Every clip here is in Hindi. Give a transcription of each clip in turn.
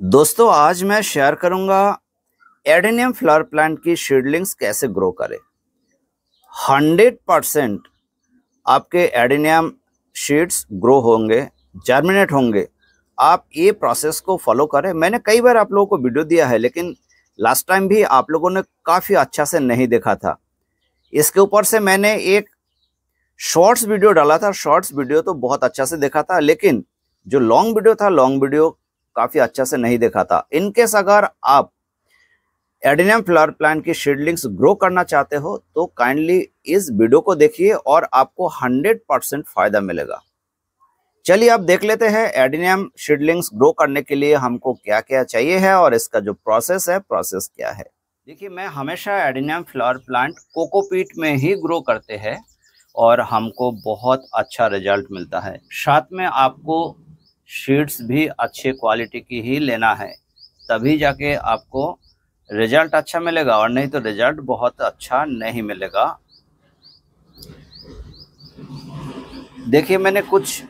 दोस्तों आज मैं शेयर करूंगा एडेनियम फ्लावर प्लांट की शीडलिंग्स कैसे ग्रो करें हंड्रेड परसेंट आपके एडेनियम शीड्स ग्रो होंगे जर्मिनेट होंगे आप ये प्रोसेस को फॉलो करें मैंने कई बार आप लोगों को वीडियो दिया है लेकिन लास्ट टाइम भी आप लोगों ने काफ़ी अच्छा से नहीं देखा था इसके ऊपर से मैंने एक शॉर्ट्स वीडियो डाला था शॉर्ट्स वीडियो तो बहुत अच्छा से देखा था लेकिन जो लॉन्ग वीडियो था लॉन्ग वीडियो काफी अच्छा से नहीं देखा था इनकेस अगर आप एडिनियम फ्लावर प्लांट की शीडलिंग्स ग्रो करना चाहते हो तो काइंडली इस वीडियो को देखिए और आपको 100 परसेंट फायदा मिलेगा चलिए अब देख लेते हैं एडिनियम शीडलिंग्स ग्रो करने के लिए हमको क्या क्या चाहिए है और इसका जो प्रोसेस है प्रोसेस क्या है देखिए मैं हमेशा एडिनियम फ्लावर प्लांट कोकोपीट में ही ग्रो करते हैं और हमको बहुत अच्छा रिजल्ट मिलता है साथ में आपको शीट्स भी अच्छे क्वालिटी की ही लेना है तभी जाके आपको रिजल्ट अच्छा मिलेगा और नहीं तो रिजल्ट बहुत अच्छा नहीं मिलेगा देखिए मैंने कुछ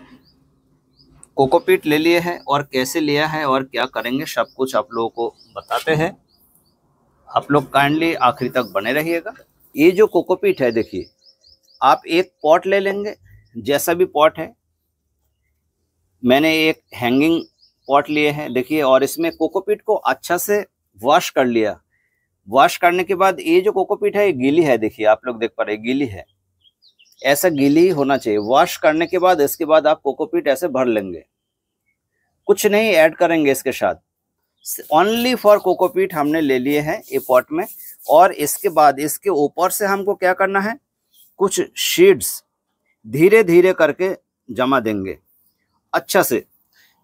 कोकोपीट ले लिए हैं और कैसे लिया है और क्या करेंगे सब कुछ आप लोगों को बताते हैं आप लोग काइंडली आखिरी तक बने रहिएगा ये जो कोकोपीट है देखिए आप एक पॉट ले लेंगे जैसा भी पॉट है मैंने एक हैंगिंग पॉट लिए हैं देखिए और इसमें कोकोपीट को अच्छा से वॉश कर लिया वॉश करने के बाद ये जो कोकोपीट है ये गीली है देखिए आप लोग देख पा रहे गीली है ऐसा गीली होना चाहिए वॉश करने के बाद इसके बाद आप कोकोपीट ऐसे भर लेंगे कुछ नहीं ऐड करेंगे इसके साथ ओनली फॉर कोकोपीट हमने ले लिए हैं ये पॉट में और इसके बाद इसके ऊपर से हमको क्या करना है कुछ शीड्स धीरे धीरे करके जमा देंगे अच्छा से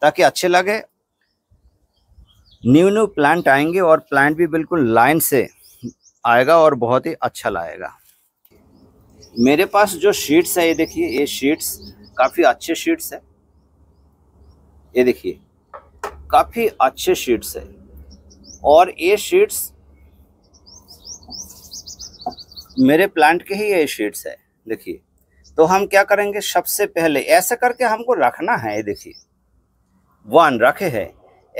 ताकि अच्छे लगे न्यू न्यू प्लांट आएंगे और प्लांट भी बिल्कुल लाइन से आएगा और बहुत ही अच्छा लाएगा मेरे पास जो शीट्स है ये देखिए ये शीट्स काफ़ी अच्छे शीट्स है ये देखिए काफ़ी अच्छे शीट्स है और ये शीट्स मेरे प्लांट के ही ये शीट्स है देखिए तो हम क्या करेंगे सबसे पहले ऐसे करके हमको रखना है ये देखिए वन रखे है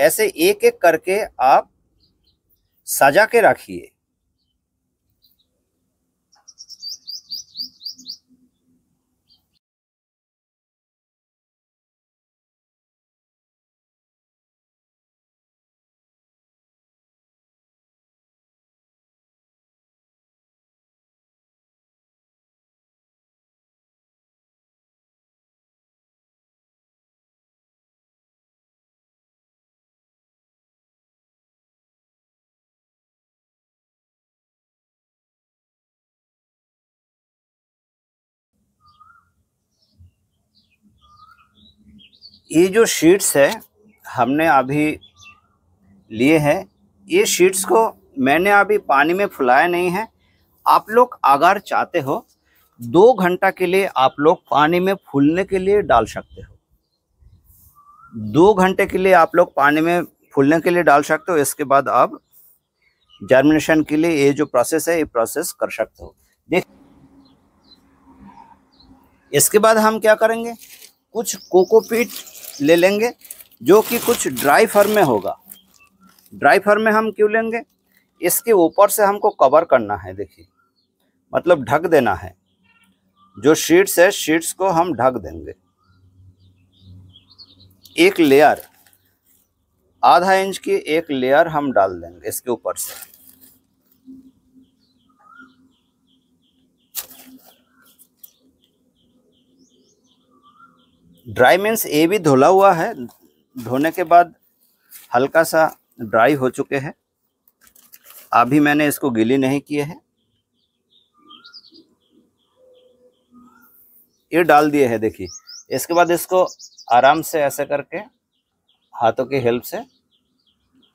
ऐसे एक एक करके आप सजा के रखिए ये जो शीट्स है हमने अभी लिए हैं ये शीट्स को मैंने अभी पानी में फुलाया नहीं है आप लोग अगर चाहते हो दो घंटा के लिए आप लोग पानी में फूलने के लिए डाल सकते हो दो घंटे के लिए आप लोग पानी में फूलने के लिए डाल सकते हो इसके बाद आप जर्मिनेशन के लिए ये जो प्रोसेस है ये प्रोसेस कर सकते हो देख इसके बाद हम क्या करेंगे कुछ कोकोपीट ले लेंगे जो कि कुछ ड्राई फर्म में होगा ड्राई फर्म में हम क्यों लेंगे इसके ऊपर से हमको कवर करना है देखिए मतलब ढक देना है जो शीट्स है शीट्स को हम ढक देंगे एक लेयर आधा इंच की एक लेयर हम डाल देंगे इसके ऊपर से ड्राई मीन्स ए भी धोला हुआ है धोने के बाद हल्का सा ड्राई हो चुके हैं अभी मैंने इसको गीली नहीं किए हैं ये डाल दिए हैं देखिए इसके बाद इसको आराम से ऐसे करके हाथों की हेल्प से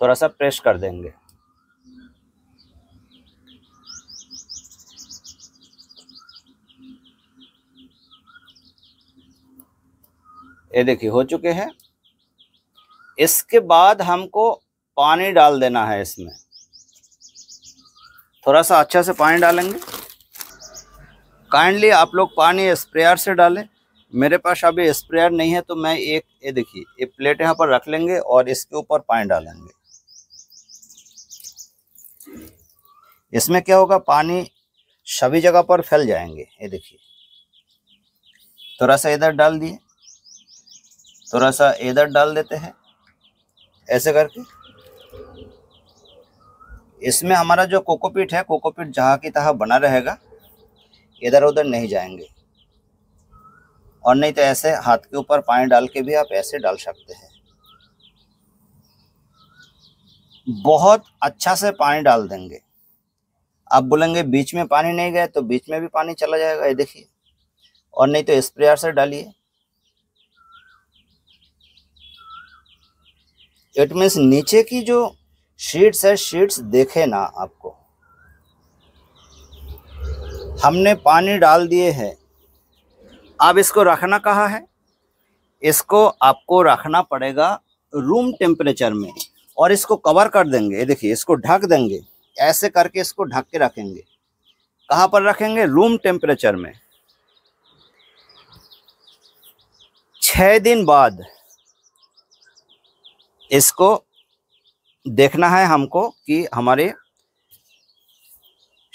थोड़ा सा प्रेस कर देंगे ये देखिए हो चुके हैं इसके बाद हमको पानी डाल देना है इसमें थोड़ा सा अच्छा से पानी डालेंगे काइंडली आप लोग पानी स्प्रेयर से डालें मेरे पास अभी स्प्रेयर नहीं है तो मैं एक ये देखिए एक प्लेट यहाँ पर रख लेंगे और इसके ऊपर पानी डालेंगे इसमें क्या होगा पानी सभी जगह पर फैल जाएंगे ये देखिए थोड़ा सा इधर डाल दिए थोड़ा सा इधर डाल देते हैं ऐसे करके इसमें हमारा जो कोकोपीट है कोकोपीट जहाँ की तहाँ बना रहेगा इधर उधर नहीं जाएंगे और नहीं तो ऐसे हाथ के ऊपर पानी डाल के भी आप ऐसे डाल सकते हैं बहुत अच्छा से पानी डाल देंगे आप बोलेंगे बीच में पानी नहीं गया तो बीच में भी पानी चला जाएगा ये देखिए और नहीं तो स्प्रेयर से डालिए इट मीन्स नीचे की जो शीट्स है शीट्स देखे ना आपको हमने पानी डाल दिए है अब इसको रखना कहाँ है इसको आपको रखना पड़ेगा रूम टेम्परेचर में और इसको कवर कर देंगे ये देखिए इसको ढक देंगे ऐसे करके इसको ढक के रखेंगे कहाँ पर रखेंगे रूम टेम्परेचर में छः दिन बाद इसको देखना है हमको कि हमारे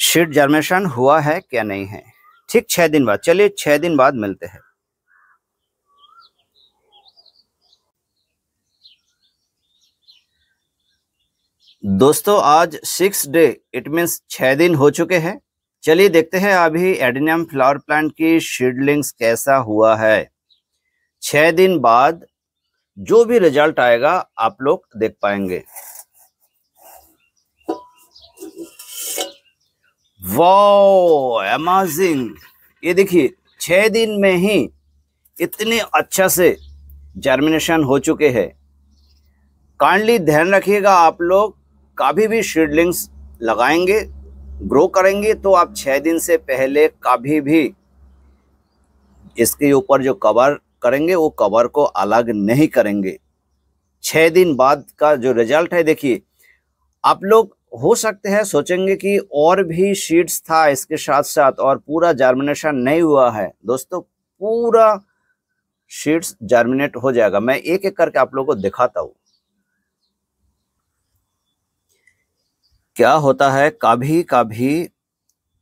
शीट जर्मेशन हुआ है क्या नहीं है ठीक छः दिन बाद चलिए छः दिन बाद मिलते हैं दोस्तों आज सिक्स डे इट मीन्स छः दिन हो चुके हैं चलिए देखते हैं अभी एडिनियम फ्लावर प्लांट की शीडलिंग्स कैसा हुआ है छः दिन बाद जो भी रिजल्ट आएगा आप लोग देख पाएंगे वाओ अमेजिंग ये देखिए छह दिन में ही इतने अच्छा से जर्मिनेशन हो चुके हैं काइंडली ध्यान रखिएगा आप लोग कभी भी शीडलिंग्स लगाएंगे ग्रो करेंगे तो आप छः दिन से पहले कभी भी इसके ऊपर जो कवर करेंगे वो कवर को अलग नहीं करेंगे छः दिन बाद का जो रिजल्ट है देखिए आप लोग हो सकते हैं सोचेंगे कि और भी शीट्स था इसके साथ साथ और पूरा जर्मिनेशन नहीं हुआ है दोस्तों पूरा शीट्स जर्मिनेट हो जाएगा मैं एक एक करके आप लोगों को दिखाता हूँ क्या होता है कभी कभी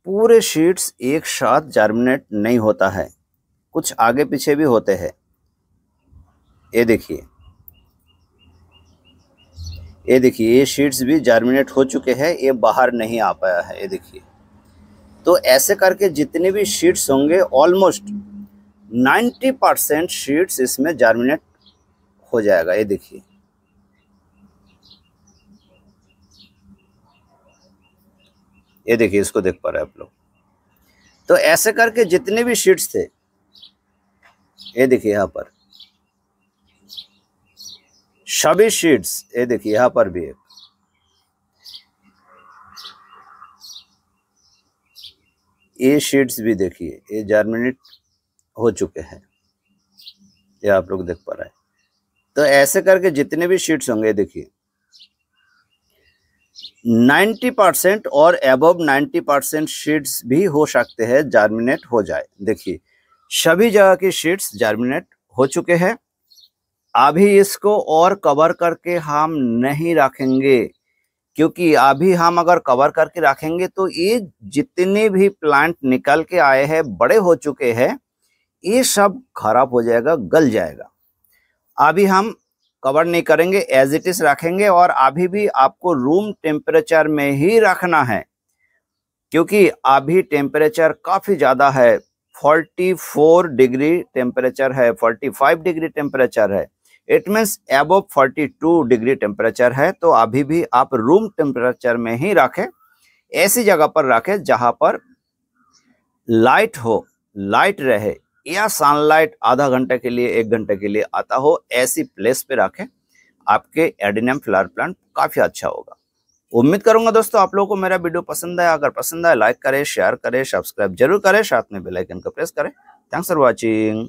पूरे शीट्स एक साथ जर्मिनेट नहीं होता है कुछ आगे पीछे भी होते हैं ये देखिए ये देखिए ये शीट्स भी जर्मिनेट हो चुके हैं ये बाहर नहीं आ पाया है ये देखिए तो ऐसे करके जितने भी शीट्स होंगे ऑलमोस्ट 90 परसेंट शीट्स इसमें जर्मिनेट हो जाएगा ये देखिए ये देखिए इसको देख पा रहे हैं आप लोग तो ऐसे करके जितने भी शीट्स थे ये देखिए यहाँ पर सभी शीट्स ये देखिए यहाँ पर भी एक ये शीट्स भी देखिए ये जर्मिनेट हो चुके हैं ये आप लोग देख पा रहे हैं तो ऐसे करके जितने भी शीट्स होंगे देखिए 90 परसेंट और अबव 90 परसेंट शीट्स भी हो सकते हैं जर्मिनेट हो जाए देखिए सभी जगह की सीड्स जर्मिनेट हो चुके हैं अभी इसको और कवर करके हम नहीं रखेंगे क्योंकि अभी हम अगर कवर करके रखेंगे तो ये जितने भी प्लांट निकल के आए हैं बड़े हो चुके हैं ये सब खराब हो जाएगा गल जाएगा अभी हम कवर नहीं करेंगे एज इट इज रखेंगे और अभी भी आपको रूम टेम्परेचर में ही रखना है क्योंकि अभी टेम्परेचर काफ़ी ज़्यादा है 44 डिग्री टेम्परेचर है 45 डिग्री टेम्परेचर है it means above 42 degree temperature है तो अभी भी आप रूम टेम्परेचर में ही रखें ऐसी जगह पर रखें जहां पर लाइट हो लाइट रहे या सनलाइट आधा घंटे के लिए एक घंटे के लिए आता हो ऐसी प्लेस पे रखें आपके एडिनियम फ्लावर प्लांट काफ़ी अच्छा होगा उम्मीद करूंगा दोस्तों आप लोगों को मेरा वीडियो पसंद आया अगर पसंद आया लाइक करें शेयर करें सब्सक्राइब जरूर करें साथ में बेलाइकन को प्रेस करें थैंक्स फॉर वॉचिंग